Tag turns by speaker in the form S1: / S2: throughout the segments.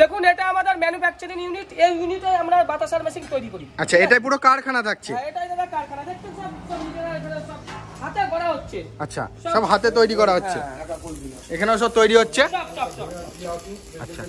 S1: দেখুন এটা আমাদের ম্যানুফ্যাকচারিং ইউনিট এই ইউনিটে আমরা বাতাসার মেশিন তৈরি করি
S2: আচ্ছা এটাই পুরো কারখানা থাকছে হ্যাঁ
S1: এটাই দাদা কারখানা সব সব হাতে করা হচ্ছে
S2: আচ্ছা সব হাতে তৈরি করা হচ্ছে হ্যাঁ,
S1: হ্যাঁ, হ্যাঁ,
S2: এখানেও সব তৈরি হচ্ছে সব সব সব আচ্ছা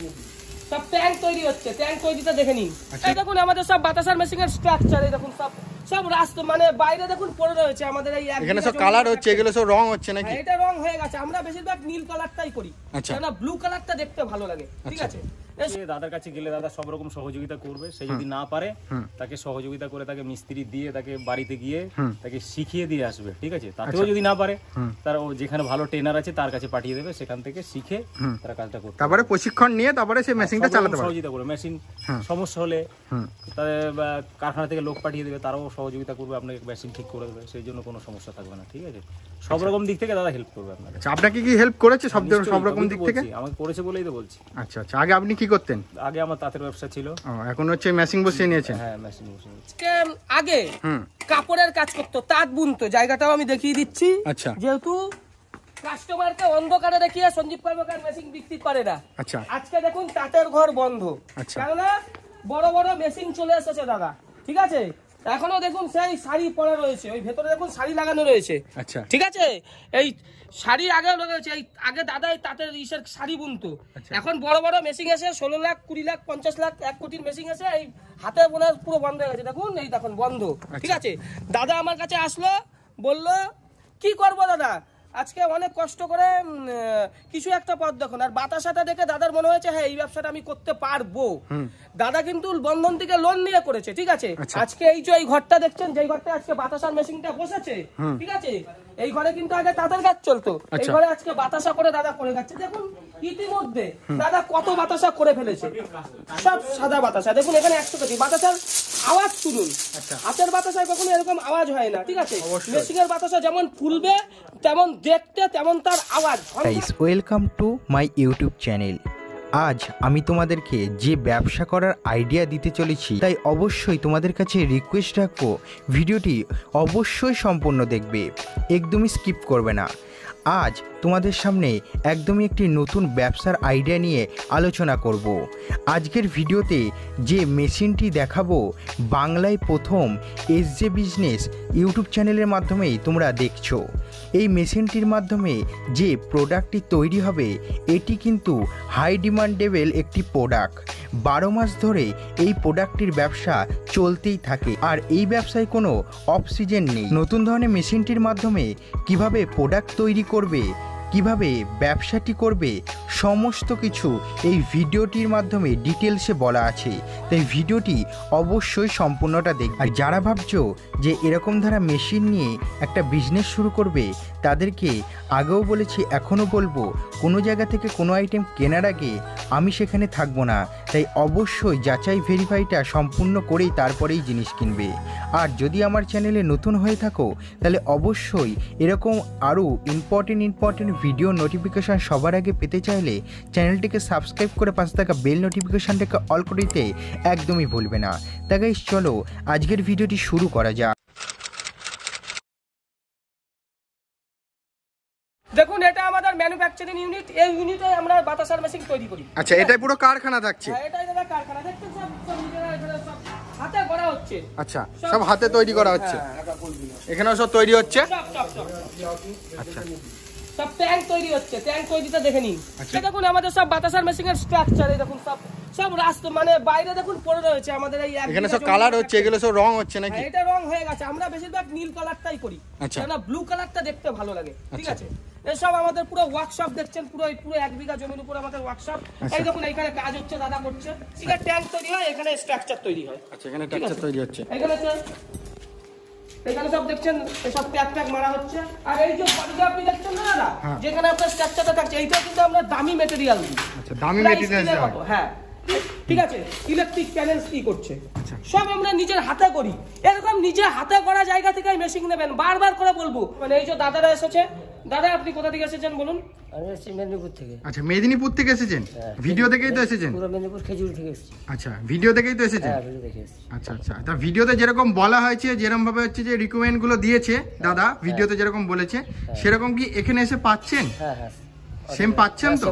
S1: সব তৈরি হচ্ছে তৈরিটা দেখে নিন আচ্ছা। এই দেখুন আমাদের সব বাতাসার মেশিনের স্ট্রাকচার এই দেখুন সব সব রাস্তা মানে বাইরে দেখুন পড়ে রয়েছে আমাদের এই এখানে সব কালার হচ্ছে
S2: এগুলো সব রং হচ্ছে নাকি এটা
S1: রং হয়ে গেছে আমরা বেশিরভাগ নীল কালারটাই করি আচ্ছা ব্লু কালারটা দেখতে ভালো লাগে
S3: ঠিক আচ্ছা। আছে দাদার কাছে গেলে দাদা সব রকম সহযোগিতা করবে সে যদি না পারে তাকে সহযোগিতা করে তাকে মিস্ত্রি দিয়ে তাকে বাড়িতে গিয়ে তাকে শিখিয়ে দিয়ে আসবে ঠিক আছে তাতেও আচ্ছা। যদি না পারে তার যেখানে ভালো ট্রেনার আছে তার কাছে পাঠিয়ে দেবে সেখান থেকে শিখে তারা কাজটা করবে
S2: তারপরে প্রশিক্ষণ নিয়ে তারপরে সে মেশিনটা হ্যাঁ, চালাতে পারবে সহযোগিতা
S3: করবে মেশিন সমস্যা হলে তাদের কারখানা থেকে লোক পাঠিয়ে দেবে তারাও সহযোগিতা করবে আপনাকে মেশিন ঠিক করে দেবে সেই জন্য কোনো সমস্যা থাকবে না ঠিক আছে সব আচ্ছা। রকম দিক থেকে দাদা হেল্প করবে আপনাকে
S2: আচ্ছা, আপনাকে কি হেল্প করেছে সব হ্যাঁ, সব রকম দিক থেকে
S3: আমাকে করেছে বলেই তো বলছি
S2: আচ্ছা আচ্ছা আগে আপনি কি কি করতেন
S3: আগে আমার তাঁতের ব্যবসা ছিল
S2: এখন হচ্ছে মেশিন বসিয়ে নিয়েছেন
S3: হ্যাঁ মেশিন বসিয়ে
S1: আগে কাপড়ের কাজ করতো তাঁত বুনতো জায়গাটাও আমি দেখিয়ে দিচ্ছি আচ্ছা যেহেতু কাস্টমারকে অন্ধকারে দেখিয়ে সঞ্জীব কর্মকার মেশিন বিক্রি করে না আচ্ছা আজকে দেখুন তাঁতের ঘর বন্ধ আচ্ছা কেননা বড় বড় মেশিন চলে এসেছে দাদা ঠিক আছে এখনো দেখুন সেই শাড়ি পরা রয়েছে ওই ভেতরে দেখুন শাড়ি লাগানো রয়েছে আচ্ছা ঠিক আছে এই শাড়ির আগে রয়েছে আগে দাদা এই তাঁতের ইসের শাড়ি বুনতো আচ্ছা। এখন বড় বড় মেশিন এসে ষোলো লাখ কুড়ি লাখ পঞ্চাশ লাখ এক কোটির মেশিন এসে এই হাতে বোনা পুরো বন্ধ হয়ে গেছে দেখুন এই দেখুন বন্ধ ঠিক আচ্ছা। আছে দাদা আমার কাছে আসলো বলল কি করব দাদা আজকে অনেক কষ্ট করে কিছু একটা পথ দেখুন আর বাতাসাটা দেখে দাদার মনে হয়েছে হ্যাঁ এই ব্যবসাটা আমি করতে পারবো দাদা কিন্তু বন্ধন থেকে লোন নিয়ে করেছে ঠিক আছে আচ্ছা। আজকে এই যে এই ঘরটা দেখছেন যে ঘরটা আজকে বাতাসার মেশিনটা বসেছে ঠিক আছে এই ঘরে কিন্তু আগে তাদের কাজ চলতো এই আচ্ছা। ঘরে আজকে বাতাসা করে দাদা করে যাচ্ছে দেখুন ইতিমধ্যে দাদা কত বাতাসা করে ফেলেছে সব সাদা বাতাসা দেখুন এখানে একশো কেজি বাতাসার আওয়াজ শুনুন আচ্ছা। হাতের বাতাসায় কখনো এরকম আওয়াজ হয় না ঠিক আছে মেশিনের বাতাসা যেমন ফুলবে তেমন দেখতে তেমন তার আওয়াজ
S4: welcome to my YouTube channel আজ আমি তোমাদেরকে যে ব্যবসা করার আইডিয়া দিতে চলেছি তাই অবশ্যই তোমাদের কাছে রিকোয়েস্ট রাখবো ভিডিওটি অবশ্যই সম্পূর্ণ দেখবে একদমই স্কিপ করবে না আজ তোমাদের সামনে একদমই একটি নতুন ব্যবসার আইডিয়া নিয়ে আলোচনা করব আজকের ভিডিওতে যে মেশিনটি দেখাবো বাংলায় প্রথম এস জে বিজনেস ইউটিউব চ্যানেলের মাধ্যমেই তোমরা দেখছ এই মেশিনটির মাধ্যমে যে প্রোডাক্টটি তৈরি হবে এটি কিন্তু হাই ডিমান্ডেবেল একটি প্রোডাক্ট বারো মাস ধরে এই প্রোডাক্টটির ব্যবসা চলতেই থাকে আর এই ব্যবসায় কোনো অক্সিজেন নেই নতুন ধরনের মেশিনটির মাধ্যমে কিভাবে প্রোডাক্ট তৈরি করবে কিভাবে ব্যবসাটি করবে সমস্ত কিছু এই ভিডিওটির মাধ্যমে ডিটেলসে বলা আছে তাই ভিডিওটি অবশ্যই সম্পূর্ণটা দেখ আর যারা ভাবছ যে এরকম ধারা মেশিন নিয়ে একটা বিজনেস শুরু করবে তাদেরকে আগেও বলেছি এখনও বলবো কোনো জায়গা থেকে কোনো আইটেম কেনার আগে আমি সেখানে থাকবো না তাই অবশ্যই যাচাই ভেরিফাইটা সম্পূর্ণ করেই তারপরেই জিনিস কিনবে আর যদি আমার চ্যানেলে নতুন হয়ে থাকো তাহলে অবশ্যই এরকম আরও ইম্পর্টেন্ট ইম্পর্টেন্ট ভিডিও নোটিফিকেশান সবার আগে পেতে চাইলে চ্যানেলটিকে সাবস্ক্রাইব করে পাশে থাকা বেল নোটিফিকেশানটাকে অল করে দিতে একদমই ভুলবে না তাকে চলো আজকের ভিডিওটি শুরু করা যাক
S1: দেখুন এটা আমাদের ম্যানুফ্যাকচারিং ইউনিট এই ইউনিটে আমরা বাতাসার মেশিন তৈরি করি
S4: আচ্ছা এটাই পুরো কারখানা
S2: থাকছে হ্যাঁ
S1: এটাই দাদা কারখানা দেখতে সব হাতে হচ্ছে
S2: আচ্ছা সব হাতে তৈরি করা হচ্ছে এখানেও সব তৈরি হচ্ছে
S1: আচ্ছা সব ট্যাঙ্ক তৈরি হচ্ছে ট্যাঙ্ক তৈরিটা দেখে নিন আচ্ছা। দেখুন আমাদের সব বাতাসার মেশিং এর স্ট্রাকচার এই দেখুন সব সব রাস্তা মানে বাইরে দেখুন পড়ে রয়েছে আমাদের এই এখানে সব কালার হচ্ছে এগুলো
S2: সব রং হচ্ছে হ্যাঁ, নাকি এটা
S1: রং হয়ে গেছে আমরা বেশিরভাগ নীল কালারটাই করি আচ্ছা। কেননা ব্লু কালারটা দেখতে ভালো লাগে ঠিক আচ্ছা। আছে এসব আমাদের পুরো ওয়ার্কশপ দেখছেন পুরো পুরো এক বিঘা জমির উপর আমাদের ওয়ার্কশপ এই দেখুন এখানে কাজ হচ্ছে দাদা করছে ঠিক আছে ট্যাঙ্ক তৈরি হয় এখানে স্ট্রাকচার তৈরি হয় আচ্ছা
S2: এখানে স্ট্রাকচার তৈরি হচ্ছে এখানে
S1: এখানে সব দেখছেন সব প্যাক প্যাক মারা হচ্ছে আর এই যে বডিটা আপনি দেখছেন না দাদা হ্যাঁ। যেখানে আপনার স্ট্রাকচারটা থাকছে এইটা কিন্তু আমরা দামি মেটেরিয়াল দিই
S2: আচ্ছা দামি মেটেরিয়াল
S1: হ্যাঁ ঠিক আছে ইলেকট্রিক প্যানেলস কি করছে আচ্ছা। সব আমরা নিজের হাতে করি এরকম নিজে হাতে করা জায়গা থেকে মেশিন নেবেন বারবার করে বলবো মানে এই যে দাদারা এসেছে দাদা আপনি কোথা থেকে এসেছেন বলুন মেদিনীপুর থেকে
S2: আচ্ছা মেদিনীপুর থেকে এসেছেন হ্যাঁ। ভিডিও থেকেই তো এসেছেন আচ্ছা ভিডিও থেকেই তো এসেছেন হ্যাঁ, আচ্ছা আচ্ছা তা ভিডিওতে যেরকম বলা হয়েছে যেরকম ভাবে হচ্ছে যে রিকমেন্ড দিয়েছে দাদা হ্যাঁ। ভিডিওতে যেরকম বলেছে সেরকম কি এখানে এসে পাচ্ছেন সেম পাচ্ছেন তো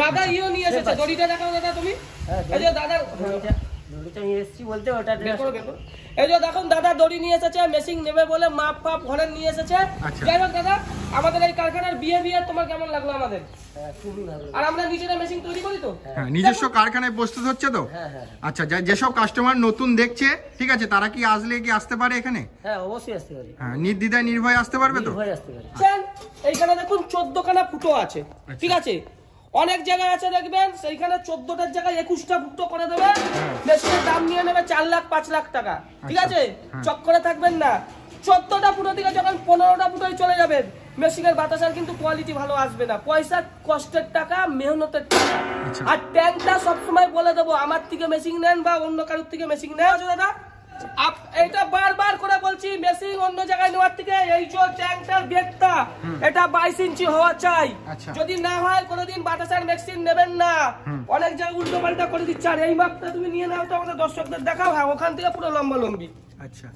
S1: দাদা ইও নিয়ে এসেছে দড়িটা দেখাও দাদা তুমি হ্যাঁ, দাদা আচ্ছা। হ্যাঁ, হ্যাঁ। হ্যাঁ, নিজস্ব
S2: কারখানায় প্রস্তুত হচ্ছে তো আচ্ছা যেসব কাস্টমার নতুন দেখছে ঠিক আছে তারা কি আসলে কি আসতে পারে
S1: এখানে নির্দিদায় নির্ভয় আসতে নির্দ্বিধায় আসতে পারবে তো এইখানে দেখুন চোদ্দ খানা ফুটো আছে ঠিক আচ্ছা। আছে অনেক জায়গায় আছে দেখবেন সেইখানে চোদ্দটার জায়গায় একুশটা ভুক্ত করে দেবে মেশিনের হ্যাঁ। দাম নিয়ে নেবে চার লাখ পাঁচ লাখ টাকা ঠিক আচ্ছা। আছে হ্যাঁ। চক্করে থাকবেন না চোদ্দটা ফুটো থেকে যখন পনেরোটা ফুটোই চলে যাবেন মেশিনের বাতাসার কিন্তু কোয়ালিটি ভালো আসবে না পয়সা কষ্টের টাকা মেহনতের টাকা আচ্ছা। আর ট্যাঙ্কটা সবসময় বলে দেবো আমার থেকে মেশিন নেন বা অন্য কারোর থেকে মেশিন নেওয়া দাদা এটা বারবার করে বলছি মেশিন অন্য জায়গায় নেওয়ার থেকে এই যে ট্যাঙ্কটার বেগটা এটা বাইশ ইঞ্চি হওয়া চাই আচ্ছা। যদি না হয় কোনোদিন বাতাসের মেশিন নেবেন না অনেক জায়গায় উল্টো পাল্টা করে দিচ্ছে আর এই মাপটা তুমি নিয়ে নাও তো আমাদের দর্শকদের দেখাও হ্যাঁ ওখান থেকে পুরো লম্বা লম্বি আচ্ছা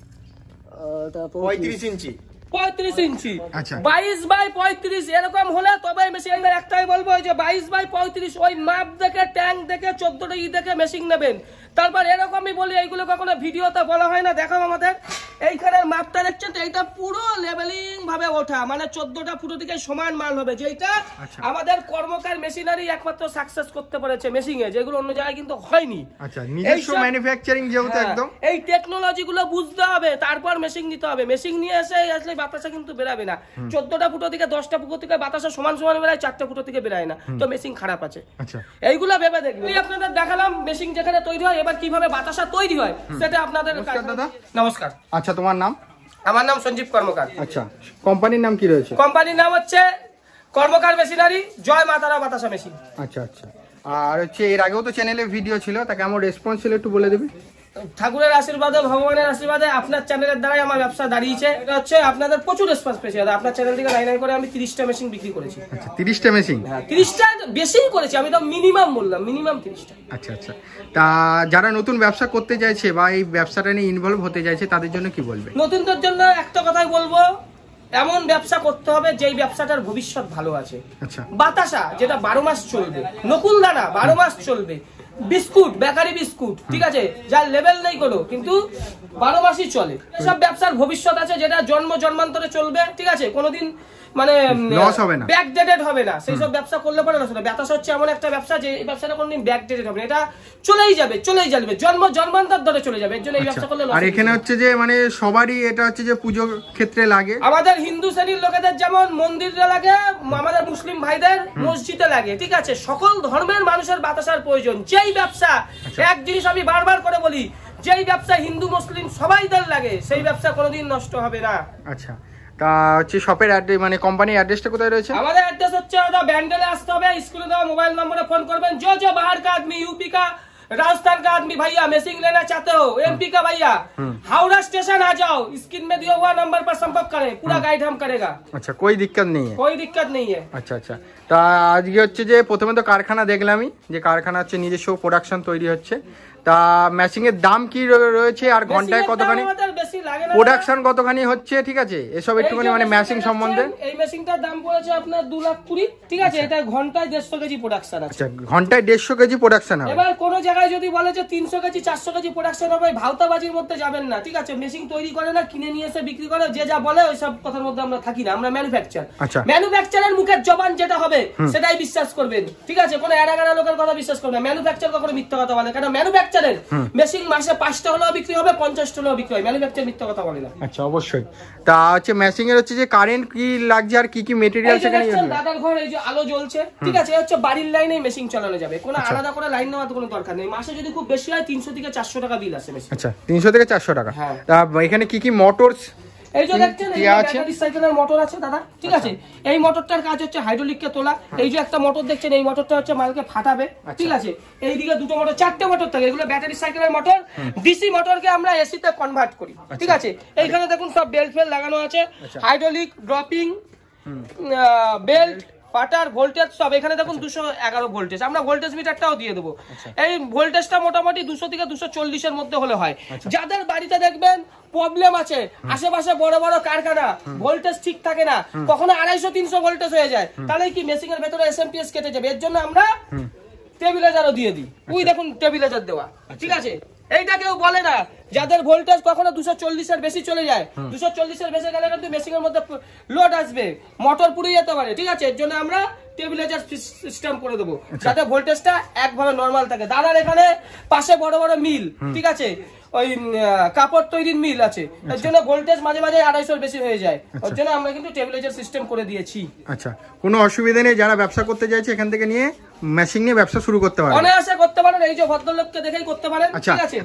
S1: পঁয়ত্রিশ ইঞ্চি পঁয়ত্রিশ ইঞ্চি আচ্ছা। বাইশ বাই পঁয়ত্রিশ এরকম হলে তবে একটাই বলবো যে বাইশ বাই পঁয়ত্রিশ ওই মাপ দেখে ট্যাঙ্ক দেখে চোদ্দ ই দেখে মেশিন নেবেন তারপর এরকমই বলি এইগুলো কখনো ভিডিওতে বলা হয় না দেখাও আমাদের এইখানের মাপটা দেখছেন এইটা পুরো লেভেলিং ভাবে ওঠা মানে চোদ্দটা ফুটো থেকে সমান মাল হবে যেটা আচ্ছা। আমাদের কর্মকার মেশিনারি একমাত্র সাকসেস করতে পেরেছে মেশিন এ যেগুলো অন্য জায়গায় কিন্তু হয়নি আচ্ছা, হ্যাঁ, এই টেকনোলজি গুলো বুঝতে হবে তারপর মেশিন নিতে হবে মেশিন নিয়ে এসে আসলে বাতাসা কিন্তু বেরাবে না চোদ্দটা ফুটো থেকে দশটা ফুটো থেকে বাতাসা সমান সমান বেড়ায় চারটা ফুটো থেকে বেড়ায় না তো মেশিন খারাপ আছে আচ্ছা। এইগুলো ভেবে দেখবেন আপনাদের দেখালাম মেশিন যেখানে তৈরি হয় এবার কিভাবে বাতাসা তৈরি হয় সেটা আপনাদের নমস্কার আচ্ছা তোমার নাম আমার নাম সঞ্জীব কর্মকার
S2: আচ্ছা কোম্পানির নাম কি রয়েছে
S1: কোম্পানির নাম হচ্ছে কর্মকার মেশিনারি জয় মাতারা বাতাসা মেশিন
S2: আচ্ছা আচ্ছা আর হচ্ছে এর আগেও তো চ্যানেলে
S1: ভিডিও ছিল তাকে আমার রেসপন্স ছিল একটু বলে দেবে ঠাকুরের আশীর্বাদে ভগবানের আশীর্বাদে আপনার চ্যানেলের দ্বারাই আমার ব্যবসা দাঁড়িয়েছে এটা হচ্ছে আপনাদের প্রচুর রেসপন্স পেয়েছি দাদা আপনার চ্যানেল থেকে লাইন করে আমি তিরিশটা মেশিন বিক্রি করেছি আচ্ছা
S2: তিরিশটা মেশিন হ্যাঁ
S1: তিরিশটা বেশি করেছি আমি তো মিনিমাম বললাম মিনিমাম তিরিশটা
S2: আচ্ছা আচ্ছা তা যারা নতুন ব্যবসা করতে চাইছে বা এই ব্যবসাটা নিয়ে ইনভলভ হতে চাইছে তাদের জন্য কি বলবে
S1: নতুনদের জন্য একটা কথাই বলবো এমন ব্যবসা করতে হবে যেই ব্যবসাটার ভবিষ্যৎ ভালো আছে আচ্ছা বাতাসা যেটা বারো মাস চলবে নকুল দানা বারো মাস চলবে বিস্কুট বেকারি বিস্কুট ঠিক আছে যার লেভেল নেই কোনো কিন্তু বারো মাসই চলে সব ব্যবসার ভবিষ্যৎ আছে যেটা জন্ম জন্মান্তরে চলবে ঠিক আছে কোনোদিন মানে ব্যাকডেটেড হবে না সেই সব ব্যবসা করলে পরে না হবে ব্যবসা হচ্ছে এমন একটা ব্যবসা যে এই ব্যবসাটা কোনোদিন ব্যাকডেটেড হবে না এটা চলেই যাবে চলেই যাবে জন্ম জন্মান্তর ধরে চলে যাবে এর জন্য এই ব্যবসা আচ্ছা। করলে আর এখানে হচ্ছে
S2: যে মানে সবারই
S1: এটা হচ্ছে যে পুজোর ক্ষেত্রে লাগে আমাদের হিন্দু শ্রেণীর লোকেদের যেমন মন্দিরে লাগে আমাদের মুসলিম ভাইদের মসজিদে লাগে ঠিক আছে সকল ধর্মের মানুষের বাতাসার প্রয়োজন যেই সেই ব্যবসা আচ্ছা। এক জিনিস আমি বারবার করে বলি যেই ব্যবসা হিন্দু মুসলিম সবাইদের লাগে সেই ব্যবসা কোনোদিন নষ্ট হবে না আচ্ছা
S2: তা হচ্ছে শপের অ্যাড্রেস মানে কোম্পানির অ্যাড্রেসটা কোথায় রয়েছে আমাদের
S1: অ্যাড্রেস হচ্ছে ব্যান্ডেলে আসতে হবে স্কুলে দেওয়া মোবাইল নম্বরে ফোন করবেন যে যে বাহার কা আদমি ইউপি কা राजस्थान का आदमी भैया मैसेज लेना चाहते हो एमपी का भैया हावड़ा स्टेशन आ जाओ स्क्रीन में दिया हुआ नंबर पर संपर्क करें पूरा गाइड हम करेगा
S2: अच्छा कोई दिक्कत नहीं है
S1: कोई दिक्कत नहीं है
S2: अच्छा अच्छा তা আজকে হচ্ছে যে প্রথমে তো কারখানা দেখলামই যে কারখানা হচ্ছে নিজস্ব প্রোডাকশন তৈরি হচ্ছে তা মেশিনের দাম কি রয়েছে আর ঘন্টায় কতখানি প্রোডাকশন কতখানি হচ্ছে ঠিক আছে এসব একটুখানি মানে মেশিন সম্বন্ধে
S1: এই মেশিনটার দাম পড়েছে আপনার দু লাখ কুড়ি ঠিক আছে আচ্ছা। এটা ঘন্টায় দেড়শো কেজি প্রোডাকশন আছে আচ্ছা,
S2: ঘন্টায় দেড়শো কেজি প্রোডাকশন হবে এবার
S1: কোন জায়গায় যদি বলে যে তিনশো কেজি চারশো কেজি প্রোডাকশন হবে ভাউতাবাজির মধ্যে যাবেন না ঠিক আছে মেশিন তৈরি করে না কিনে নিয়ে এসে বিক্রি করে যে যা বলে ওইসব কথার মধ্যে আমরা থাকি না আমরা ম্যানুফ্যাকচার আচ্ছা। ম্যানুফ্যাকচারের মুখের জবান যেটা হবে সেটাই বিশ্বাস করবেন ঠিক আছে কোনো এড়া লোকের কথা বিশ্বাস করবেন না ম্যানুফ্যাকচার কখনো মিথ্যা কথা বলে কারণ ম্যানুফ্যাকচার ম্যানুফ্যাকচারের মেশিন মাসে পাঁচটা হলেও বিক্রি হবে পঞ্চাশটা হলেও বিক্রি হয় ম্যানুফ্যাকচার মিথ্যা কথা বলে না
S2: আচ্ছা অবশ্যই তা হচ্ছে মেশিং এর হচ্ছে যে কারেন্ট কি লাগছে আর কি কি মেটেরিয়াল সেখানে
S1: দাদার ঘর এই যে আলো জ্বলছে ঠিক আছে হচ্ছে বাড়ির লাইনে মেশিং চালানো যাবে কোনো আচ্ছা। আলাদা করে লাইন নেওয়ার কোনো দরকার নেই মাসে যদি খুব বেশি হয় তিনশো থেকে চারশো টাকা বিল আসে
S2: আচ্ছা তিনশো থেকে চারশো টাকা হ্যাঁ। তা এখানে কি কি মোটরস
S1: এই যে দেখছেন ব্যাটারি সাইকেলের মোটর আছে দাদা ঠিক আচ্ছা। আছে এই মোটরটার কাজ হচ্ছে হাইড্রোলিককে তোলা হ্যাঁ। এই যে একটা মোটর দেখছেন এই মোটরটা হচ্ছে মালকে ফাটাবে আচ্ছা। ঠিক আছে এইদিকে দুটো মোটর চারটে মোটর থাকে এগুলো ব্যাটারি সাইকেলের মোটর ডিসি মোটরকে আমরা এসি তে কনভার্ট করি আচ্ছা। ঠিক আছে এইখানে দেখুন সব বেল্ট ফেল লাগানো আছে হাইড্রোলিক ড্রপিং বেল্ট ভোল্টেজ সব এখানে দেখুন আচ্ছা। দুশো এগারো ভোল্টেজ আমরা ভোল্টেজ মিটারটাও দিয়ে দেবো আচ্ছা। এই ভোল্টেজটা মোটামুটি দুশো থেকে দুশো চল্লিশের মধ্যে হলে হয় আচ্ছা। যাদের বাড়িতে দেখবেন প্রবলেম আছে আশেপাশে বড় বড় কারখানা ভোল্টেজ ঠিক থাকে না কখনো আড়াইশো তিনশো ভোল্টেজ হয়ে যায় তাহলে কি মেশিন এর ভেতরে এসএমপিএস কেটে যাবে এর জন্য আমরা টেবিলেজারও দিয়ে দিই ওই দেখুন টেবিলেজার দেওয়া ঠিক আছে এইটা কেউ বলে না যাদের ভোল্টেজ কখনো দুশো চল্লিশের বেশি চলে যায় দুশো চল্লিশের বেশি গেলে কিন্তু মেশিনের মধ্যে লোড আসবে মোটর পুড়ে যেতে পারে ঠিক আছে এর জন্য আমরা আচ্ছা। আচ্ছা। আচ্ছা। কোন অসুবিধা নেই
S2: যারা ব্যবসা করতে চাইছে এখান থেকে নিয়ে মেশিং নিয়ে ব্যবসা শুরু করতে পারে
S1: অনায়াসে করতে পারেন এই যে ভদ্রলোককে দেখেই করতে পারেন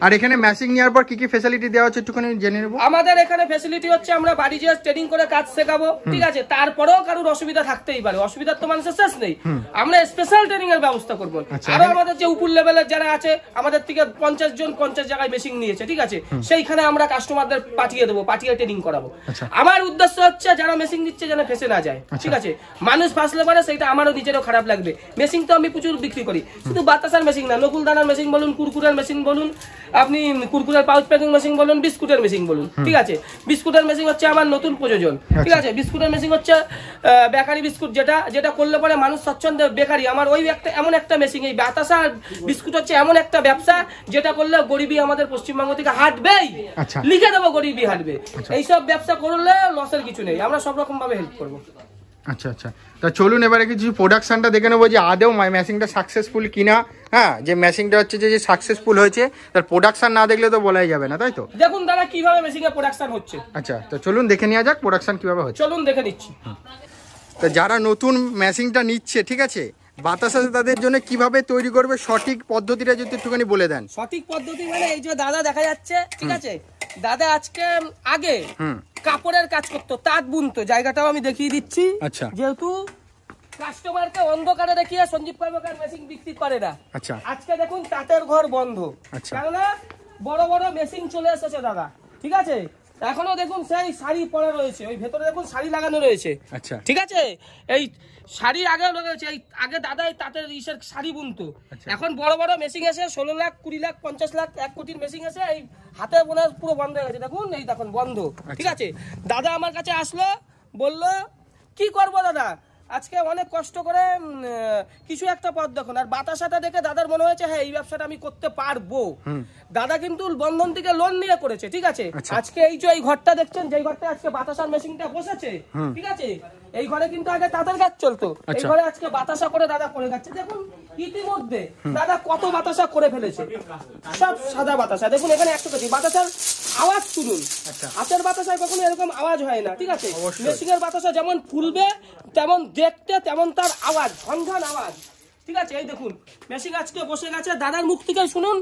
S1: আর এখানে
S2: মেশিং নেওয়ার পর কি কি ফ্যাসিলিটি দেওয়া হচ্ছে একটুখানি জেনে নেব
S1: আমাদের এখানে ফ্যাসিলিটি হচ্ছে আমরা বাড়ি যে ট্রেনিং করে কাজ শেখাবো ঠিক আছে তারপরেও কারোর অসুবিধা থাকতেই পারে তো মানুষের শেষ নেই আমরা স্পেশাল ট্রেনিং এর ব্যবস্থা করবো আচ্ছা, আমাদের যে উপর লেভেলের যারা আছে আমাদের থেকে পঞ্চাশ জন পঞ্চাশ জায়গায় নিয়েছে ঠিক আছে সেইখানে আমরা কাস্টমারদের পাঠিয়ে দেবো পাঠিয়ে ট্রেনিং করাবো আচ্ছা। আমার উদ্দেশ্য হচ্ছে যারা মেশিন দিচ্ছে যেন ফেসে না যায় আচ্ছা। ঠিক আছে মানুষ ফাঁসলে পারে সেটা আমারও নিজেরও খারাপ লাগবে মেশিন তো আমি প্রচুর বিক্রি করি শুধু বাতাসার মেশিন না নকুল দানার মেশিন বলুন কুরকুরার মেশিন বলুন আপনি কুরকুরার পাউচ দুধ প্যাকিং মেশিন বলুন বিস্কুটের মেশিন বলুন ঠিক আছে বিস্কুটের মেশিন হচ্ছে আমার নতুন প্রযোজন ঠিক আচ্ছা। আছে বিস্কুটের মেশিন হচ্ছে বেকারি বিস্কুট যেটা যেটা করলে পরে মানুষ স্বচ্ছন্দে বেকারি আমার ওই একটা এমন একটা মেশিন এই বাতাসা বিস্কুট হচ্ছে এমন একটা ব্যবসা যেটা করলে গরিবী আমাদের পশ্চিমবঙ্গ থেকে হাঁটবেই আচ্ছা। লিখে দেবো গরিবী হাঁটবে আচ্ছা। এইসব ব্যবসা করলে লসের কিছু নেই আমরা সব রকম ভাবে হেল্প করবো
S2: আচ্ছা আচ্ছা তা চলুন এবারে কিছু প্রোডাকশানটা দেখে নেবো যে আদেও ম্যাশিংটা সাকসেসফুল কিনা হ্যাঁ যে ম্যাশিংটা হচ্ছে যে সাকসেসফুল হয়েছে তার প্রোডাকশান না দেখলে তো বলাই যাবে না তাই তো
S1: দেখুন দাদা কিভাবে মেশিং প্রোডাকশান হচ্ছে
S2: আচ্ছা তো চলুন দেখে নেওয়া যাক প্রোডাকশান কিভাবে হচ্ছে চলুন দেখে নিচ্ছি তো যারা নতুন ম্যাশিংটা নিচ্ছে ঠিক আছে বাতাসা তাদের জন্য কিভাবে তৈরি করবে সঠিক পদ্ধতিটা যদি একটুখানি বলে দেন
S1: সঠিক পদ্ধতি মানে এই যে দাদা দেখা যাচ্ছে ঠিক আছে দাদা আজকে আগে কাপড়ের কাজ করতো তাঁত বুনতো জায়গাটাও আমি দেখিয়ে দিচ্ছি আচ্ছা যেহেতু কাস্টমারকে অন্ধকারে দেখিয়ে সঞ্জীব কর্মকার মেশিন বিক্রি করে না আচ্ছা আজকে দেখুন তাঁতের ঘর বন্ধ আচ্ছা। কেননা বড় বড় মেশিন চলে এসেছে দাদা ঠিক আছে এখনো দেখুন সেই শাড়ি পরা রয়েছে ওই ভেতরে দেখুন শাড়ি লাগানো রয়েছে আচ্ছা ঠিক আছে এই শাড়ির আগে রয়েছে আগে দাদা তাঁতের ইসের শাড়ি বুনতো আচ্ছা। এখন বড় বড় মেশিন এসে ষোলো লাখ কুড়ি লাখ পঞ্চাশ লাখ এক কোটির মেশিন এসে এই হাতে বোনা পুরো বন্ধ হয়ে গেছে দেখুন এই দেখুন বন্ধ আচ্ছা। ঠিক আছে দাদা আমার কাছে আসলো বললো কি করব দাদা আজকে অনেক কষ্ট করে কিছু একটা পথ দেখুন আর বাতাসাটা দেখে দাদার মনে হয়েছে হ্যাঁ এই ব্যবসাটা আমি করতে পারবো দাদা কিন্তু বন্ধন থেকে লোন নিয়ে করেছে ঠিক আছে আচ্ছা। আজকে এই যে এই ঘরটা দেখছেন যে ঘরটা আজকে বাতাসার মেশিনটা বসেছে ঠিক আছে এই ঘরে কিন্তু আগে তাদের গাছ চলতো এই আচ্ছা। ঘরে আজকে বাতাসা করে দাদা করে যাচ্ছে দেখুন ইতিমধ্যে দাদা কত বাতাসা করে ফেলেছে সব সাদা বাতাসা দেখুন এখানে একটা কেজি বাতাসার আওয়াজ শুনুন আচ্ছা। হাতের বাতাসায় কখনো এরকম আওয়াজ হয় না ঠিক আছে মেশিং এর বাতাসা যেমন ফুলবে তেমন দেখতে তেমন তার আওয়াজ ঘনঘন আওয়াজ ঠিক আছে এই দেখুন মেশিং আজকে বসে গেছে দাদার মুখ থেকে
S3: শুনুন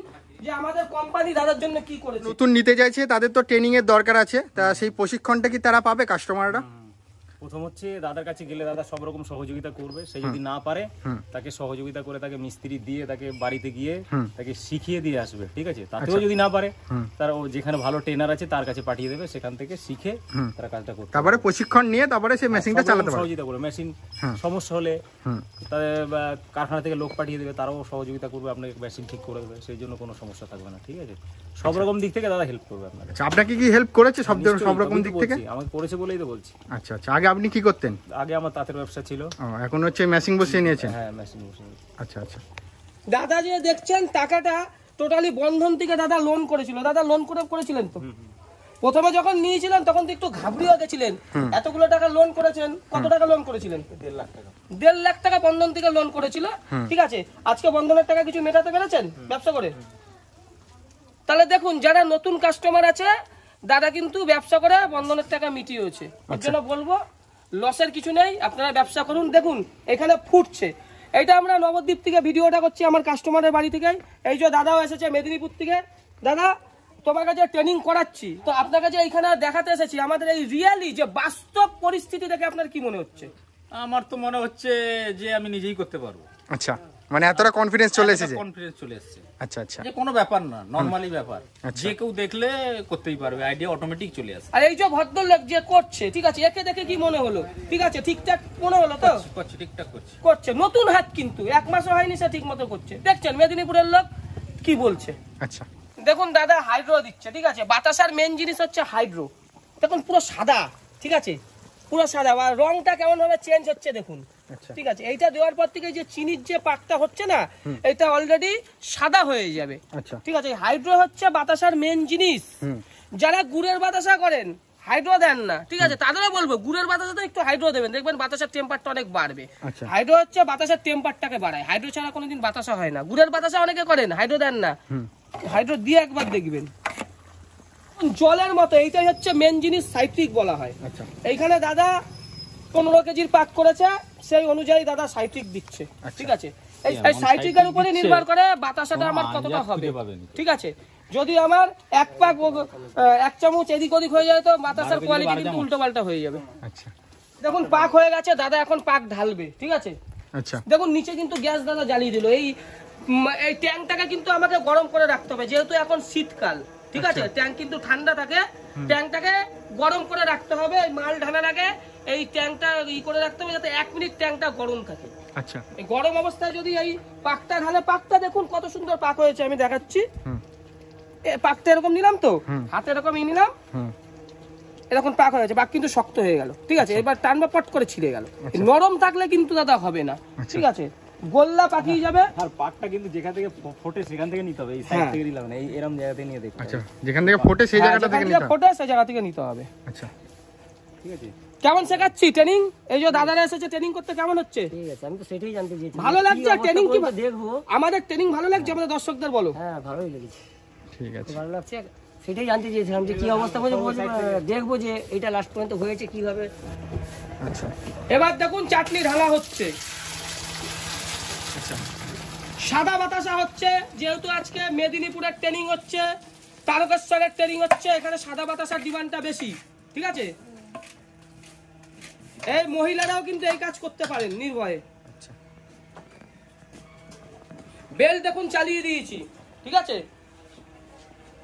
S3: যে আমাদের কোম্পানি দাদার জন্য কি করেছে
S2: নতুন নিতে চাইছে তাদের তো ট্রেনিং এর দরকার আছে তা সেই প্রশিক্ষণটা কি তারা পাবে কাস্টমাররা
S3: প্রথম হচ্ছে দাদার কাছে গেলে দাদা সব রকম সহযোগিতা করবে সে যদি না পারে তাকে সহযোগিতা করে তাকে মিস্ত্রি দিয়ে তাকে বাড়িতে গিয়ে তাকে শিখিয়ে দিয়ে আসবে ঠিক আছে তাতেও আচ্ছা। যদি না পারে তার যেখানে ভালো ট্রেনার আছে তার কাছে পাঠিয়ে দেবে সেখান থেকে শিখে তারা কাজটা করবে
S2: তারপরে প্রশিক্ষণ নিয়ে তারপরে সেই মেশিনটা চালাতে পারবে সহযোগিতা
S3: করবে মেশিন সমস্যা হলে তাদের কারখানা থেকে লোক পাঠিয়ে দেবে তারাও সহযোগিতা করবে আপনাকে মেশিন ঠিক করে দেবে সেই জন্য কোনো সমস্যা থাকবে না ঠিক আছে সব আচ্ছা। রকম দিক থেকে দাদা হেল্প করবে আপনাকে
S2: আচ্ছা, আপনাকে কি হেল্প করেছে সব সব রকম দিক থেকে
S3: আমাকে করেছে বলেই তো বলছি
S2: আচ্ছা আচ্ছা আগে আপনি কি করতেন
S3: আগে আমার তাঁতের ব্যবসা ছিল
S2: এখন হচ্ছে মেশিন বসিয়ে নিয়েছেন
S3: হ্যাঁ মেশিন বসিয়ে
S2: আচ্ছা আচ্ছা
S1: দাদা যে দেখছেন টাকাটা টোটালি বন্ধন থেকে দাদা লোন করেছিল দাদা লোন করে করেছিলেন তো প্রথমে যখন নিয়েছিলেন তখন তো একটু ঘাবড়িয়ে গেছিলেন এতগুলো টাকা লোন করেছেন কত টাকা লোন করেছিলেন দেড় লাখ টাকা দেড় লাখ টাকা বন্ধন থেকে লোন করেছিল ঠিক আছে আজকে বন্ধনের টাকা কিছু মেটাতে পেরেছেন ব্যবসা করে তাহলে দেখুন যারা নতুন কাস্টমার আছে দাদা কিন্তু ব্যবসা করে বন্ধনের টাকা মিটিয়েছে ওর আচ্ছা। জন্য বলবো লসের কিছু নেই আপনারা ব্যবসা করুন দেখুন এখানে ফুটছে এটা আমরা নবদ্বীপ থেকে ভিডিওটা করছি আমার কাস্টমারের বাড়ি থেকে এই যে দাদাও এসেছে মেদিনীপুর থেকে দাদা তোমার কাছে ট্রেনিং করাচ্ছি তো আপনার কাছে এইখানে দেখাতে এসেছি আমাদের এই রিয়ালি যে বাস্তব পরিস্থিতি দেখে আপনার কি মনে হচ্ছে আমার তো মনে হচ্ছে যে আমি নিজেই করতে পারবো
S2: আচ্ছা মানে এতটা কনফিডেন্স চলে এসেছে কনফিডেন্স চলে এসেছে আচ্ছা আচ্ছা
S1: যে কোনো ব্যাপার না নরমালি ব্যাপার
S2: আচ্ছা। যে কেউ দেখলে করতেই পারবে আইডিয়া অটোমেটিক চলে আসে আর
S1: এই যে ভদ্রলোক যে করছে ঠিক আছে একে দেখে কি মনে হলো ঠিক আছে ঠিকঠাক মনে হলো তো
S2: করছে ঠিকঠাক করছে
S1: করছে নতুন হাত কিন্তু এক মাসও হয়নি সে ঠিক মতো করছে দেখছেন মেদিনীপুরের লোক কি বলছে আচ্ছা দেখুন দাদা হাইড্রো দিচ্ছে ঠিক আছে বাতাসার মেন জিনিস হচ্ছে হাইড্রো দেখুন পুরো সাদা ঠিক আছে পুরো সাদা আর রংটা কেমন ভাবে চেঞ্জ হচ্ছে দেখুন আচ্ছা। ঠিক আছে এইটা দেওয়ার পর থেকে যে চিনির যে পাকটা হচ্ছে না এটা অলরেডি সাদা হয়ে যাবে আচ্ছা। ঠিক আছে হাইড্রো হচ্ছে বাতাসার মেন জিনিস যারা গুড়ের বাতাসা করেন হাইড্রো দেন না ঠিক আছে তাদেরও বলবো গুড়ের বাতাসে তো একটু হাইড্রো দেবেন দেখবেন বাতাসের টেম্পারটা অনেক বাড়বে হাইড্রো আচ্ছা। হচ্ছে বাতাসের টেম্পারটাকে বাড়ায় হাইড্রো ছাড়া কোনোদিন বাতাসা হয় না গুড়ের বাতাসা অনেকে করেন হাইড্রো দেন না হাইড্রো দিয়ে একবার দেখবেন জলের মতো এইটাই হচ্ছে মেন জিনিস সাইট্রিক বলা হয় এইখানে দাদা পনেরো কেজির পাক করেছে সেই অনুযায়ী দাদা সাইট্রিক দিচ্ছে আচ্ছা। ঠিক আছে এই সাইট্রিকের উপরে নির্ভর করে বাতাসাটা আমার কতটা হবে ঠিক আছে যদি আমার এক পাক এক চামচ এদিক ওদিক হয়ে যায় তো বাতাসার কোয়ালিটি কিন্তু উল্টো পাল্টা হয়ে যাবে আচ্ছা দেখুন পাক হয়ে গেছে দাদা এখন পাক ঢালবে ঠিক আছে আচ্ছা দেখুন নিচে কিন্তু গ্যাস দাদা জ্বালিয়ে দিল এই এই ট্যাঙ্কটাকে কিন্তু আমাকে গরম করে রাখতে হবে যেহেতু এখন শীতকাল ঠিক আচ্ছা। আছে ট্যাঙ্ক কিন্তু ঠান্ডা থাকে ট্যাঙ্কটাকে গরম করে রাখতে হবে মাল ঢালার আগে এই ট্যাঙ্কটা ই করে রাখতে হবে যাতে এক মিনিট ট্যাঙ্কটা গরম থাকে আচ্ছা এই গরম অবস্থায় যদি এই পাকটা ঢালে পাকটা দেখুন কত সুন্দর পাক হয়েছে আমি দেখাচ্ছি পাকটা এরকম নিলাম তো হাতে এরকম ই নিলাম এরকম পাক হয়েছে পাক কিন্তু শক্ত হয়ে গেল ঠিক আছে আচ্ছা। এবার টানবা পট করে ছিঁড়ে গেল আচ্ছা। নরম থাকলে কিন্তু দাদা
S3: হবে না আচ্ছা। ঠিক আছে গোল্লা পাকিয়ে যাবে আর পাকটা কিন্তু যেখান থেকে ফোটে সেখান থেকে নিতে হবে এই সাইড হ্যাঁ। থেকে নিলাম না এই এরকম জায়গা থেকে নিয়ে দেখতে
S1: যেখান
S2: থেকে ফোটে সেই হ্যাঁ, জায়গাটা থেকে নিতে হবে
S3: ফোটে সেই জায়গা থেকে নিতে হবে
S1: আচ্ছা ঠিক আছে কেমন শেখাচ্ছি ট্রেনিং এই যে দাদারা এসেছে ট্রেনিং করতে কেমন হচ্ছে ঠিক আছে আমি তো সেটাই জানতে চাইছি ভালো লাগছে ট্রেনিং কি দেখবো আমাদের ট্রেনিং ভালো লাগছে আমাদের দর্শকদের বলো হ্যাঁ ভালোই লেগেছে ঠিক আছে ভালো লাগছে সেটাই জানতে চেয়েছিলাম যে কি হ্যাঁ, অবস্থা হয়েছে হ্যাঁ, হ্যাঁ। দেখবো যে এটা লাস্ট পর্যন্ত হয়েছে কিভাবে আচ্ছা এবার দেখুন চাটনি ঢালা হচ্ছে আচ্ছা। সাদা বাতাসা হচ্ছে যেহেতু আজকে মেদিনীপুরের ট্রেনিং হচ্ছে তারকেশ্বরের ট্রেনিং হচ্ছে এখানে সাদা বাতাসার ডিমান্ডটা বেশি ঠিক আছে এই মহিলারাও কিন্তু এই কাজ করতে পারেন নির্ভয়ে আচ্ছা। বেল দেখুন চালিয়ে দিয়েছি ঠিক আছে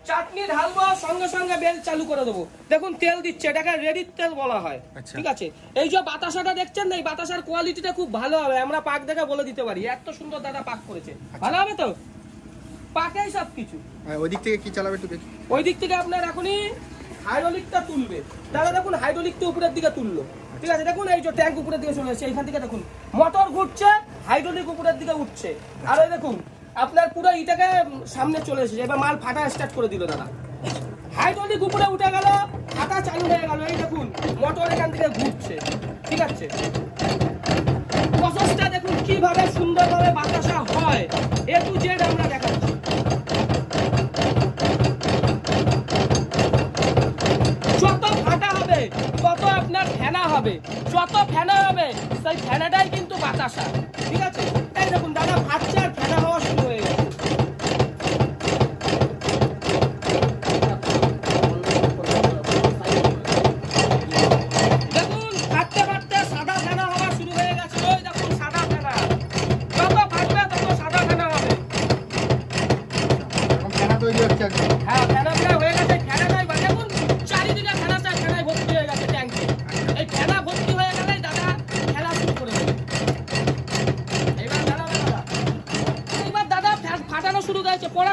S1: চাটনি ঢালবো সঙ্গে সঙ্গে বেল চালু করে দেবো দেখুন তেল দিচ্ছে এটাকে রেডি তেল বলা হয় আচ্ছা। ঠিক আছে এই যে বাতাসাটা দেখছেন না এই বাতাসার কোয়ালিটিটা খুব ভালো হবে আমরা পাক দেখে বলে দিতে পারি এত সুন্দর দাদা পাক করেছে আচ্ছা। ভালো হবে তো পাকেই সব কিছু হ্যাঁ, ওই দিক থেকে কি চালাবে একটু দেখি ওই দিক থেকে আপনার এখনই হাইড্রোলিকটা তুলবে দাদা দেখুন হাইড্রোলিকটা উপরের দিকে তুললো ঠিক আছে দেখুন এই যে ট্যাঙ্ক উপরের দিকে চলে এইখান থেকে দেখুন মোটর ঘুরছে হাইড্রোলিক উপরের দিকে উঠছে আর ওই দেখুন আপনার পুরো ইটাকে সামনে চলে এসেছে এবার মাল ফাটা স্টার্ট করে দিল দাদা হাইড্রোলিক উপরে উঠে গেল ফাটা চালু হয়ে গেল এই দেখুন মোটর এখান থেকে ঘুরছে ঠিক আছে প্রসেসটা দেখুন কিভাবে সুন্দরভাবে বাতাসা হয় এ টু জেড আমরা যত ফেনা হবে সেই ফেনাটাই কিন্তু বাতাসা ঠিক আছে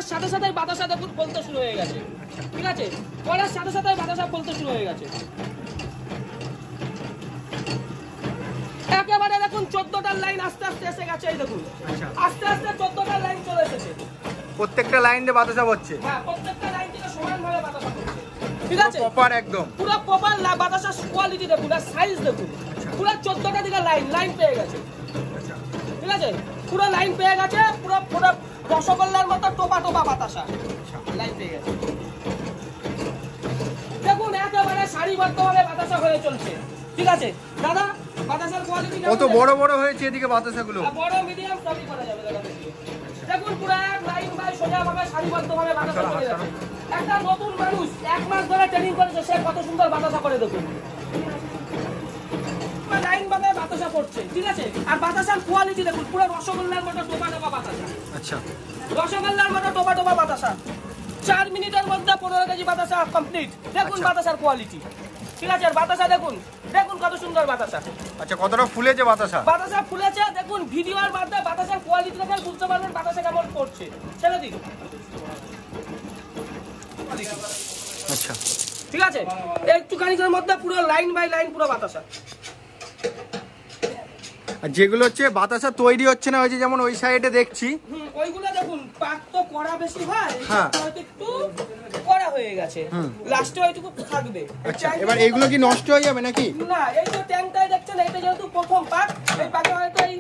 S1: পড়ার সাথে সাথে বাতাসা দেখুন বলতে শুরু হয়ে গেছে ঠিক আছে পড়ার সাথে সাথে বাতাসা বলতে শুরু হয়ে গেছে একেবারে দেখুন চোদ্দটার লাইন আস্তে আস্তে এসে গেছে এই দেখুন আচ্ছা। আস্তে আস্তে চোদ্দটার লাইন চলে এসেছে
S2: প্রত্যেকটা লাইন দিয়ে বাতাসা হচ্ছে হ্যাঁ
S1: প্রত্যেকটা লাইন থেকে সমানভাবে বাতাসা হচ্ছে
S2: ঠিক আছে প্রপার একদম
S1: পুরো প্রপার বাতাসার কোয়ালিটি দেখুন আর সাইজ দেখুন আচ্ছা। পুরো চোদ্দটা দিকে লাইন লাইন পেয়ে গেছে আচ্ছা। ঠিক আছে পুরো লাইন পেয়ে গেছে পুরো পুরো রসগোল্লার মতো টোপা টোপা বাতাসা লাইফে গেছে দেখুন একেবারে সারিবদ্ধভাবে বাতাসা হয়ে চলছে ঠিক আছে দাদা বাতাসার কোয়ালিটি কত
S2: হয়েছে এদিকে বাতাসাগুলো
S1: বড় মিডিয়াম সবই করা যাবে দাদা দেখুন পুরো লাইন বাই সোজাভাবে সারিবদ্ধভাবে বাতাসা চলে যাচ্ছে একটা নতুন মানুষ এক মাস ধরে ট্রেনিং করেছে সে কত সুন্দর বাতাসা করে দেখুন লাইন বাতাস বাতাসা পড়ছে ঠিক আছে আর বাতাসার কোয়ালিটি দেখুন পুরো রসগোল্লার মতো টোপা টোপা বাতাসা আচ্ছা রসগোল্লার মতো টোপা টোপা বাতাসা চার মিনিটের মধ্যে পনেরো কেজি বাতাসা কমপ্লিট দেখুন আচ্ছা। বাতাসার কোয়ালিটি ঠিক আছে আর বাতাসা দেখুন দেখুন কত সুন্দর বাতাসা
S2: আচ্ছা কতটা ফুলেছে বাতাসা
S1: বাতাসা ফুলেছে দেখুন ভিডিওর আর বাদ বাতাসার কোয়ালিটি দেখে বুঝতে পারবেন বাতাসা কেমন পড়ছে ছেড়ে দিন আচ্ছা ঠিক আছে একটুখানি মধ্যে পুরো লাইন বাই লাইন পুরো বাতাসা
S2: আর যেগুলো হচ্ছে বাতাসা তৈরি হচ্ছে না হয়েছে যেমন ওই সাইডে দেখছি
S1: ওইগুলো দেখুন পাক তো কড়া বেশি হয় হ্যাঁ একটু কড়া হয়ে গেছে লাস্টে হয়তো থাকবে আচ্ছা এবার এগুলো
S2: কি নষ্ট হয়ে যাবে নাকি
S1: না এই তো ট্যাঙ্কটাই দেখছেন এটা যেহেতু প্রথম পাক এই পাকে হয়তো এই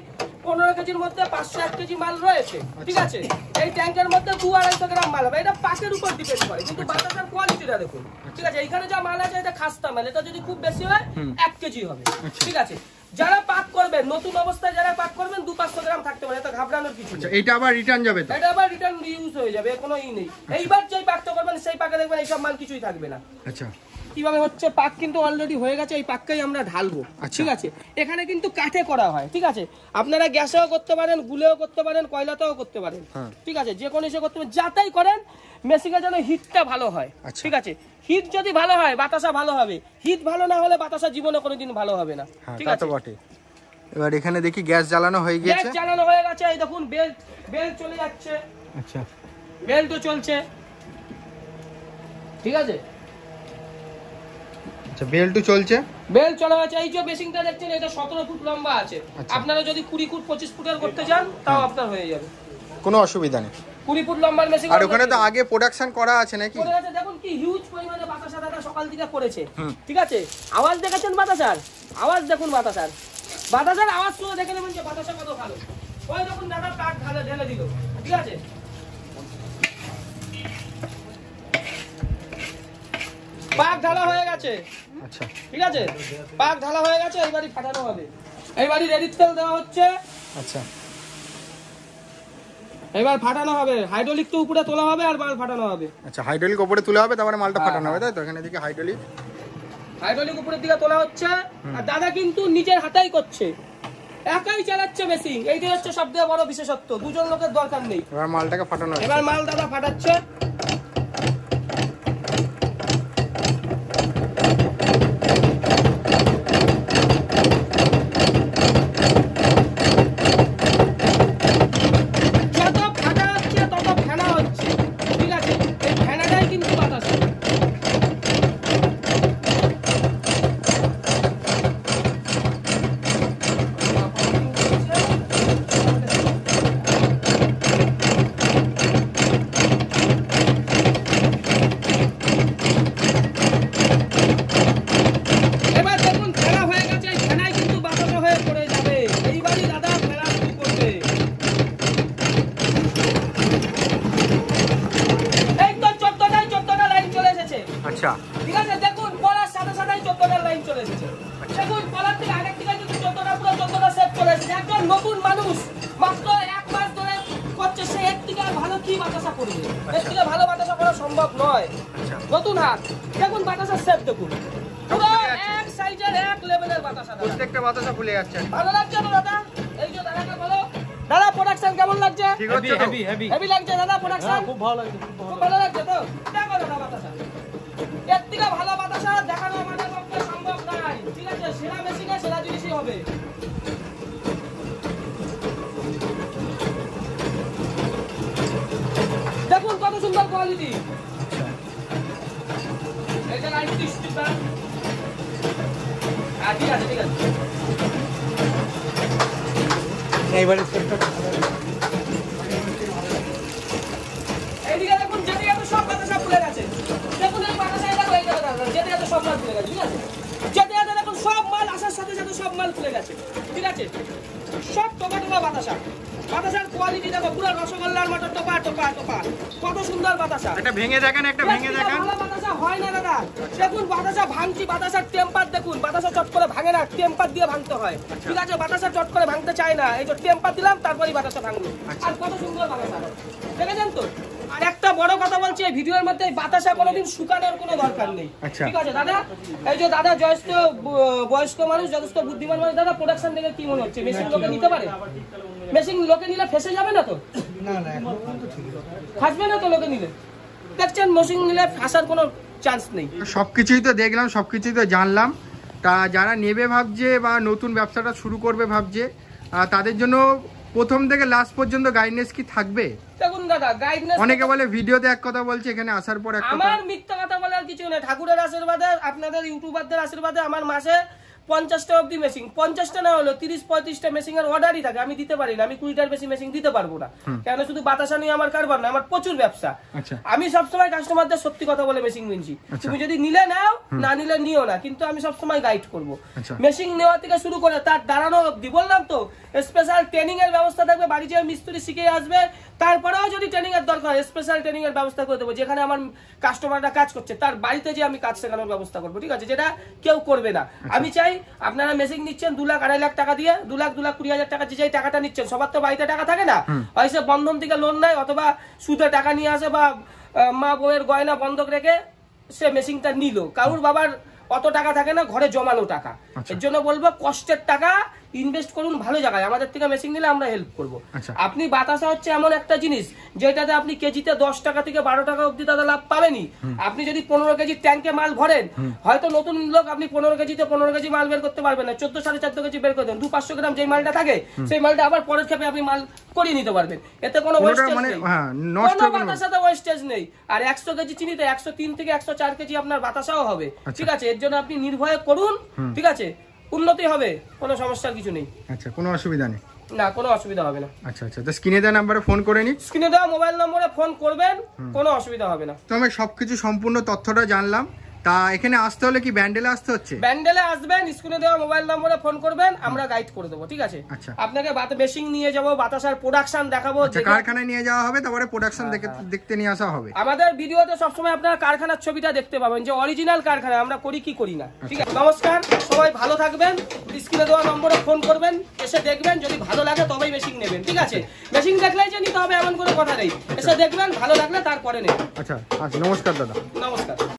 S1: পনেরো কেজির মধ্যে পাঁচশো কেজি মাল রয়েছে ঠিক আছে আচ্ছা। এই মধ্যে দু আড়াইশো গ্রাম মাল হবে এটা পাকের উপর করে কিন্তু আচ্ছা। বাতাসের কোয়ালিটিটা দেখুন ঠিক আছে যা মাল আছে এটা খাস্তা মাল এটা যদি খুব বেশি হয় এক কেজি হবে আচ্ছা। ঠিক আছে যারা পাক করবেন নতুন অবস্থায় যারা পাক করবেন দু পাঁচশো গ্রাম থাকতে পারে ঘাবড়ানোর কিছু আচ্ছা, এটা
S2: আবার রিটার্ন যাবে এটা
S1: আবার রিটার্ন রিউজ হয়ে যাবে কোনো ই নেই এইবার যে পাকটা করবেন সেই পাকে দেখবেন এইসব মাল কিছুই থাকবে না আচ্ছা কিভাবে হচ্ছে পাক কিন্তু অলরেডি হয়ে গেছে এই পাককেই আমরা ঢালবো আচ্ছা। ঠিক আছে এখানে কিন্তু কাঠে করা হয় ঠিক আছে আপনারা গ্যাসেও করতে পারেন গুলেও করতে পারেন কয়লাতেও করতে পারেন হ্যাঁ। ঠিক আছে যে কোনো করতে পারেন যাতেই করেন মেশিনে যেন হিটটা ভালো হয় আচ্ছা। ঠিক আছে হিট যদি ভালো হয় বাতাসা ভালো হবে হিট ভালো না হলে বাতাসা জীবনে কোনোদিন ভালো হবে না হ্যাঁ, ঠিক আছে
S2: এবার এখানে দেখি গ্যাস
S1: জ্বালানো হয়ে গেছে গ্যাস জ্বালানো হয়ে গেছে এই দেখুন বেল বেল চলে যাচ্ছে আচ্ছা বেল তো চলছে ঠিক আছে
S2: আচ্ছা বেল্টু চলছে
S1: বেল চলা আছে এই যে বেসিংটা দেখছেন এটা 17 ফুট লম্বা আছে আচ্ছা। আপনারা যদি 20 ফুট 25 ফুটের করতে যান তাও আপনার হয়ে যাবে
S2: কোনো অসুবিধা নেই
S1: 20 ফুট লম্বার মেশিন আর ওখানে তো
S2: আগে প্রোডাকশন করা আছে নাকি করে আছে
S1: দেখুন কি হিউজ পরিমাণে বাতাসা দাদা সকাল থেকে পড়েছে ঠিক আছে আওয়াজ দেখেছেন বাতাসার আওয়াজ দেখুন বাতাসার বাতাসার আওয়াজ শুনে দেখে নেবেন যে বাতাসা কত ভালো ওই দেখুন দাদা কাঠ ঢালে ঢেলে দিল ঠিক আছে পাক ঢালা হয়ে গেছে আচ্ছা। ঠিক আছে পাক ঢালা হয়ে গেছে ফাটানো হবে রেডি তেল দেওয়া হচ্ছে আচ্ছা এবার ফাটানো হবে হাইড্রোলিক তো উপরে তোলা হবে আর ফাটানো হবে আচ্ছা হাইড্রোলিক উপরে তোলা হবে তারপরে মালটা হ্যাঁ, ফাটানো হবে হ্যাঁ। তাই তো এখানে দিকে হাইড্রোলিক হাইড্রোলিক উপরের দিকে তোলা হচ্ছে আর দাদা কিন্তু নিজের হাতেই করছে একাই চালাচ্ছে বেশি এইটাই হচ্ছে থেকে বড় বিশেষত্ব দুজন লোকের দরকার নেই এবার মালটাকে ফাটানো এবার মাল দাদা ফাটাচ্ছে খুব ভালো লাগছে খুব ভালো লাগছে তো দেখো দাদা বাতাসা এর থেকে ভালো বাতাসা দেখানো আমাদের পক্ষে সম্ভব নাই ঠিক আছে সেরা মেশিনে সেরা জিনিসই হবে দেখুন কত সুন্দর কোয়ালিটি এটা লাইট ঠিক আছে ঠিক আছে এইবারে সাথে সব মাল খুলে গেছে ঠিক আছে সব টোপা টোপা বাতাসা বাতাসার কোয়ালিটি দেখো পুরো রসগোল্লার মতো টোপা টোপা টোপা কত সুন্দর বাতাসা
S2: এটা ভেঙে দেখেন একটা ভেঙে দেখেন
S1: হয় না দাদা দেখুন বাতাসা ভাঙছি বাতাসার টেম্পার দেখুন বাতাসা চট করে ভাঙে না টেম্পার দিয়ে ভাঙতে হয় আচ্ছা। ঠিক আছে বাতাসা চট করে ভাঙতে চায় না এই যে টেম্পার দিলাম তারপরে বাতাসা ভাঙলো আচ্ছা। আর কত সুন্দর বাতাসা দেখেছেন তো একটা বড় কথা বলছি এই ভিডিওর মধ্যে বাতাসা কোনোদিন শুকানোর কোনো দরকার নেই আচ্ছা। ঠিক আছে দাদা এই যে দাদা যথেষ্ট বয়স্ক মানুষ যথেষ্ট বুদ্ধিমান মানুষ দাদা প্রোডাকশন দেখে কি মনে হচ্ছে মেশিন লোকে নিতে পারে মেশিন লোকে নিলে ফেসে যাবে না তো ফাঁসবে না তো লোকে নিলে দেখছেন মেশিন নিলে ফাঁসার কোনো চান্স নেই
S2: সবকিছুই তো দেখলাম সবকিছুই তো জানলাম তা যারা নেবে ভাবছে বা নতুন ব্যবসাটা শুরু করবে ভাবছে তাদের জন্য প্রথম থেকে লাস্ট পর্যন্ত গাইডনেস কি থাকবে
S1: দেখুন দাদা গাইডনেস অনেকে বলে
S2: ভিডিওতে এক কথা বলছে এখানে আসার পর আমার
S1: মিথ্যা কথা বলার কিছু নেই ঠাকুরের আশীর্বাদে আপনাদের ইউটিউবারদের আশীর্বাদে আমার মাসে পঞ্চাশটা অব্দি মেশিং পঞ্চাশটা না হলো তিরিশ পঁয়ত্রিশটা মেশিং এর অর্ডারই থাকে আমি দিতে পারি না আমি কুড়িটার বেশি মেশিং দিতে পারবো না কেন শুধু বাতাসা নিয়ে আমার কারবার না আমার প্রচুর ব্যবসা আচ্ছা। আমি সবসময় কাস্টমারদের সত্যি কথা বলে মেশিং কিনছি আচ্ছা। তুমি যদি নিলে নাও না নিলে নিও না কিন্তু আমি সবসময় গাইড করব মেশিং নেওয়া থেকে শুরু করে তার দাঁড়ানো অব্দি বললাম তো স্পেশাল ট্রেনিং এর ব্যবস্থা থাকবে বাড়ি যে মিস্ত্রি শিখে আসবে তারপরেও যদি ট্রেনিং এর দরকার স্পেশাল ট্রেনিং এর ব্যবস্থা করে দেবো যেখানে আমার কাস্টমাররা কাজ করছে তার বাড়িতে যে আমি কাজ শেখানোর ব্যবস্থা করবো ঠিক আছে যেটা কেউ করবে না আচ্ছা। আমি চাই আপনারা মেশিন নিচ্ছেন দু লাখ আড়াই লাখ টাকা দিয়ে দু লাখ দু লাখ কুড়ি হাজার টাকা যে টাকাটা নিচ্ছেন সবার তো বাড়িতে টাকা থাকে না হয় সে বন্ধন থেকে লোন নেয় অথবা সুদে টাকা নিয়ে আসে বা মা বউয়ের গয়না বন্ধক রেখে সে মেশিনটা নিল কারুর বাবার অত টাকা থাকে না ঘরে জমানো টাকা আচ্ছা। এর জন্য বলবো কষ্টের টাকা ইনভেস্ট করুন ভালো জায়গায় আমাদের থেকে মেশিন নিলে আমরা হেল্প করব আচ্ছা। আপনি বাতাসা হচ্ছে এমন একটা জিনিস যেটাতে আপনি কেজিতে দশ টাকা থেকে বারো টাকা অবধি দাদা লাভ পাবেনি আপনি যদি পনেরো কেজি ট্যাঙ্কে মাল ভরেন হয়তো নতুন লোক আপনি পনেরো কেজিতে পনেরো কেজি মাল বের করতে পারবেন না চোদ্দ সাড়ে চোদ্দ কেজি বের করে দেন দু পাঁচশো গ্রাম যে মালটা থাকে সেই মালটা আবার পরের ক্ষেপে আপনি মাল করিয়ে নিতে পারবেন এতে কোনো ওয়েস্টেজ মানে, নেই ওয়েস্টেজ হ্যাঁ, নেই আর একশো কেজি চিনিতে একশো তিন থেকে একশো চার কেজি আপনার বাতাসাও হবে আচ্ছা। ঠিক আছে এর জন্য আপনি নির্ভয় করুন ঠিক আছে উন্নতি হবে কোনো সমস্যার কিছু নেই
S2: আচ্ছা কোনো অসুবিধা নেই
S1: না কোনো অসুবিধা হবে না আচ্ছা আচ্ছা তো স্ক্রিনে দেওয়া নাম্বারে ফোন করে নিন স্ক্রিনে দেওয়া মোবাইল নম্বরে ফোন করবেন কোনো অসুবিধা হবে
S2: না তো আমি সবকিছু সম্পূর্ণ তথ্যটা জানলাম তা এখানে আসতে হলে কি ব্যান্ডেলে আসতে হচ্ছে
S1: ব্যান্ডেলে আসবেন স্ক্রিনে দেওয়া মোবাইল নম্বরে ফোন করবেন আমরা গাইড করে দেবো ঠিক আছে আচ্ছা। আপনাকে বাত মেশিং নিয়ে যাবো বাতাসার প্রোডাকশন দেখাবো আচ্ছা, কারখানায় নিয়ে যাওয়া হবে তারপরে প্রোডাকশন হ্যাঁ, হ্যাঁ। দেখতে নিয়ে আসা হবে আমাদের ভিডিওতে সবসময় আপনারা কারখানার ছবিটা দেখতে পাবেন যে অরিজিনাল কারখানা আমরা করি কি করি না ঠিক আছে আচ্ছা। নমস্কার সবাই ভালো থাকবেন স্ক্রিনে দেওয়া নম্বরে ফোন করবেন এসে দেখবেন যদি ভালো লাগে তবেই মেশিং নেবেন ঠিক আছে মেশিং দেখলেই যে নিতে হবে এমন কোনো কথা নেই এসে দেখবেন ভালো লাগলে তারপরে নেবেন
S2: আচ্ছা আচ্ছা নমস্কার দাদা
S1: নমস্কার